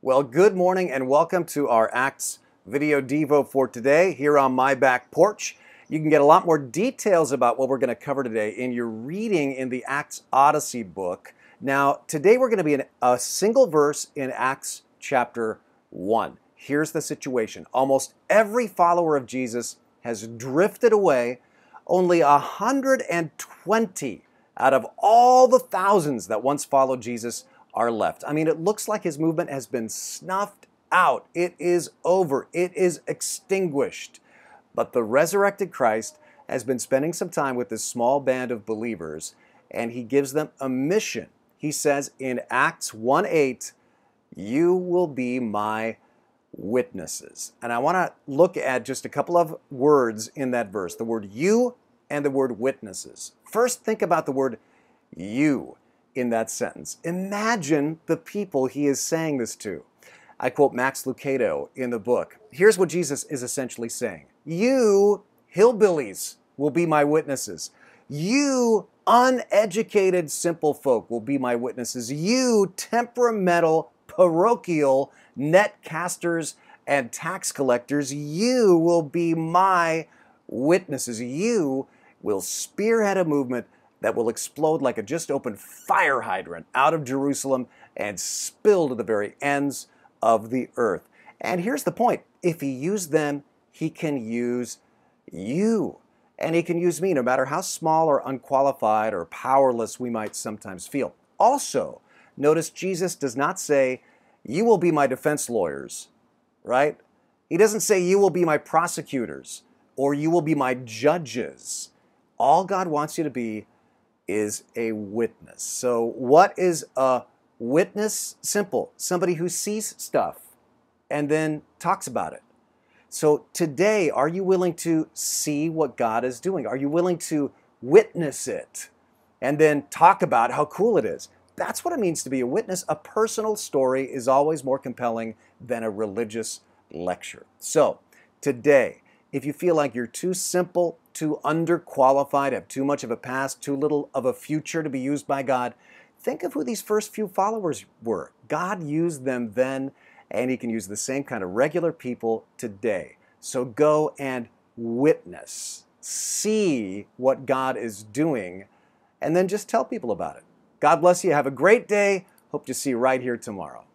Well, good morning and welcome to our Acts Video Devo for today here on my back porch. You can get a lot more details about what we're going to cover today in your reading in the Acts Odyssey book. Now, today we're going to be in a single verse in Acts chapter 1. Here's the situation almost every follower of Jesus has drifted away. Only 120 out of all the thousands that once followed Jesus are left. I mean, it looks like his movement has been snuffed out. It is over. It is extinguished. But the resurrected Christ has been spending some time with this small band of believers, and he gives them a mission. He says in Acts 1 8, You will be my witnesses. And I want to look at just a couple of words in that verse the word you and the word witnesses. First, think about the word you in that sentence. Imagine the people he is saying this to. I quote Max Lucado in the book. Here's what Jesus is essentially saying You hillbillies will be my witnesses. You uneducated simple folk will be my witnesses. You temperamental, parochial netcasters and tax collectors, you will be my witnesses. You will spearhead a movement that will explode like a just opened fire hydrant out of Jerusalem and spill to the very ends of the earth. And here's the point if he used them, he can use you. And he can use me no matter how small or unqualified or powerless we might sometimes feel. Also, notice Jesus does not say, You will be my defense lawyers, right? He doesn't say, You will be my prosecutors or you will be my judges. All God wants you to be is a witness. So, what is a witness? Simple somebody who sees stuff and then talks about it. So, today, are you willing to see what God is doing? Are you willing to witness it and then talk about how cool it is? That's what it means to be a witness. A personal story is always more compelling than a religious lecture. So, today, if you feel like you're too simple, too underqualified, have too much of a past, too little of a future to be used by God, think of who these first few followers were. God used them then, and He can use the same kind of regular people today. So go and witness, see what God is doing, and then just tell people about it. God bless you. Have a great day. Hope to see you right here tomorrow.